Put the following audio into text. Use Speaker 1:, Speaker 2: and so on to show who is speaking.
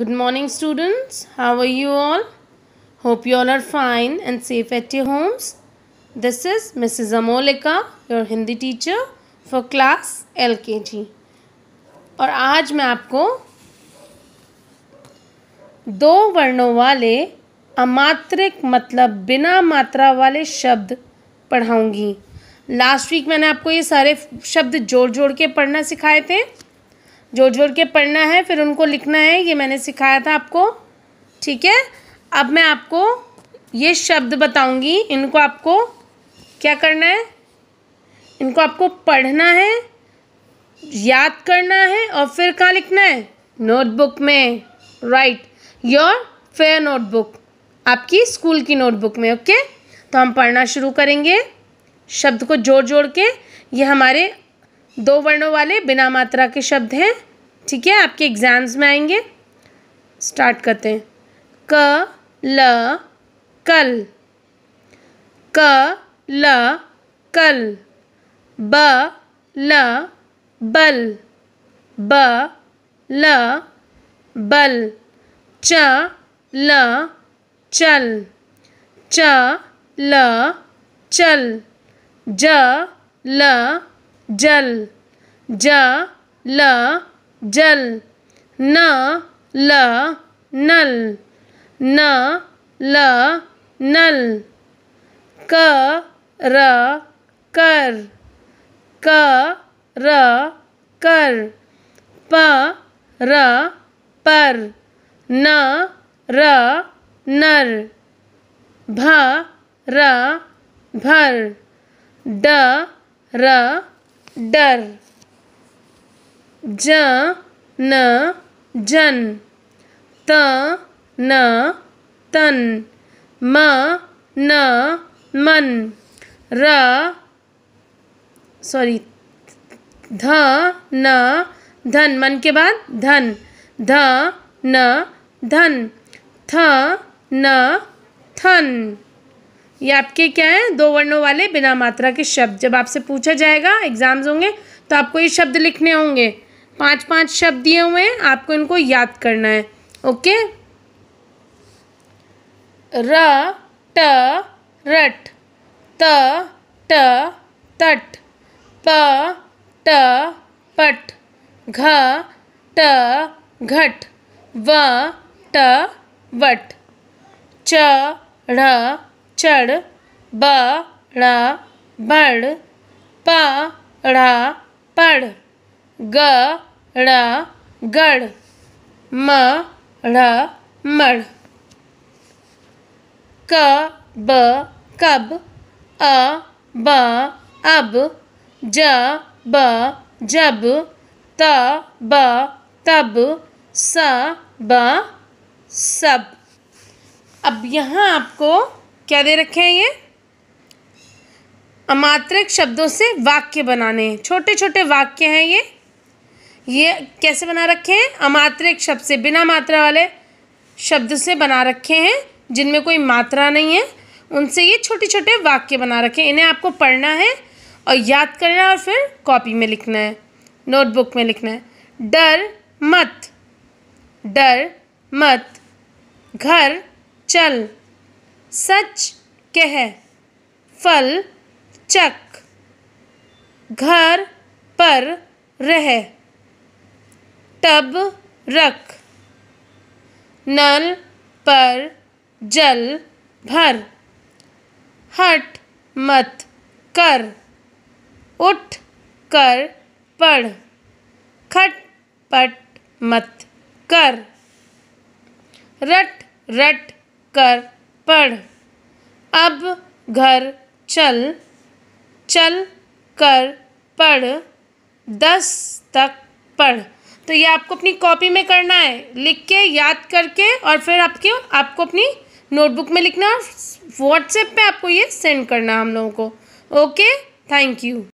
Speaker 1: Good morning students. How are you all? Hope you all are fine and safe at your homes. This is Mrs. Amolika, your Hindi teacher for class LKG. और आज मैं आपको दो वर्णों वाले अमात्रिक मतलब बिना मात्रा वाले शब्द पढ़ाऊंगी लास्ट वीक मैंने आपको ये सारे शब्द जोड़ जोड़ के पढ़ना सिखाए थे जोड़ जोड़ के पढ़ना है फिर उनको लिखना है ये मैंने सिखाया था आपको ठीक है अब मैं आपको ये शब्द बताऊंगी इनको आपको क्या करना है इनको आपको पढ़ना है याद करना है और फिर कहाँ लिखना है नोटबुक में राइट योर फेयर नोटबुक आपकी स्कूल की नोटबुक में ओके तो हम पढ़ना शुरू करेंगे शब्द को जोड़ जोड़ के ये हमारे दो वर्णों वाले बिना मात्रा के शब्द हैं ठीक है आपके एग्जाम्स में आएंगे स्टार्ट करते हैं क ल कल क ल कल ब ल बल ब ल बल च ल चल च ल चल ज ल जल ज ल जल न ल नल न ल नल क र कर क र कर प र पर न र नर भ र भर ड र डर ज न जन त न तन म न मन र सॉरी ध न धन मन के बाद धन ध न धन थ न थन ये आपके क्या है दो वर्णों वाले बिना मात्रा के शब्द जब आपसे पूछा जाएगा एग्ज़ाम्स होंगे तो आपको ये शब्द लिखने होंगे पांच पांच शब्द दिए हुए हैं आपको इनको याद करना है ओके र ट रट त ट तट प ट पट घ ट घट व ट वट च ढ चढ़ बड़ा बढ़ पड़ा पढ़ गड़ा गढ़ मड़ा मढ़ ब कब अ ब अब ज ब जब त ब तब स ब सब अब यहाँ आपको क्या दे रखे हैं ये अमात्रिक शब्दों से वाक्य बनाने छोटे छोटे वाक्य हैं ये ये कैसे बना रखे हैं अमात्रिक शब्द से बिना मात्रा वाले शब्द से बना रखे हैं जिनमें कोई मात्रा नहीं है उनसे ये छोटे छोटे वाक्य बना रखे हैं इन्हें आपको पढ़ना है और याद करना और फिर कॉपी में लिखना है नोटबुक में लिखना है डर मत डर मत घर चल सच कह फल चक घर पर रह तब रख नल पर जल भर हट मत कर उठ कर पढ़ खट पट मत कर रट रट कर पढ़ अब घर चल चल कर पढ़ दस तक पढ़ तो ये आपको अपनी कॉपी में करना है लिख के याद करके और फिर आपके आपको अपनी नोटबुक में लिखना और व्हाट्सएप पे आपको ये सेंड करना हम लोगों को ओके थैंक यू